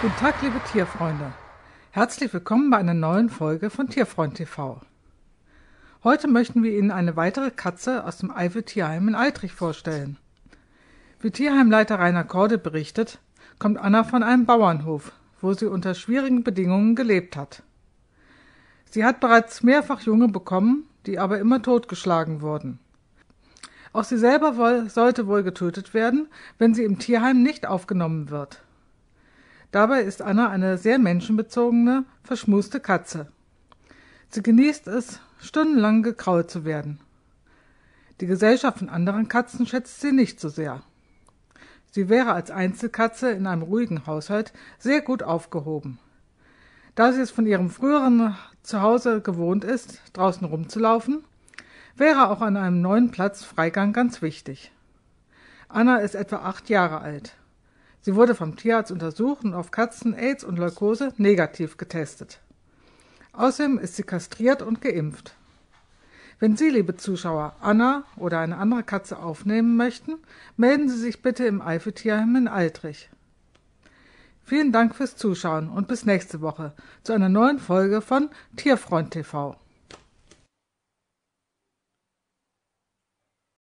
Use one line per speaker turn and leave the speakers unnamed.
Guten Tag, liebe Tierfreunde. Herzlich willkommen bei einer neuen Folge von Tierfreund TV. Heute möchten wir Ihnen eine weitere Katze aus dem Eifel Tierheim in Eitrich vorstellen. Wie Tierheimleiter Rainer Korde berichtet, kommt Anna von einem Bauernhof, wo sie unter schwierigen Bedingungen gelebt hat. Sie hat bereits mehrfach Junge bekommen, die aber immer totgeschlagen wurden. Auch sie selber soll, sollte wohl getötet werden, wenn sie im Tierheim nicht aufgenommen wird. Dabei ist Anna eine sehr menschenbezogene, verschmuste Katze. Sie genießt es, stundenlang gekraut zu werden. Die Gesellschaft von anderen Katzen schätzt sie nicht so sehr. Sie wäre als Einzelkatze in einem ruhigen Haushalt sehr gut aufgehoben. Da sie es von ihrem früheren Zuhause gewohnt ist, draußen rumzulaufen, wäre auch an einem neuen Platz Freigang ganz wichtig. Anna ist etwa acht Jahre alt. Sie wurde vom Tierarzt untersucht und auf Katzen Aids und Leukose negativ getestet. Außerdem ist sie kastriert und geimpft. Wenn Sie, liebe Zuschauer, Anna oder eine andere Katze aufnehmen möchten, melden Sie sich bitte im Eifeltierheim in Altrich. Vielen Dank fürs Zuschauen und bis nächste Woche zu einer neuen Folge von Tierfreund TV.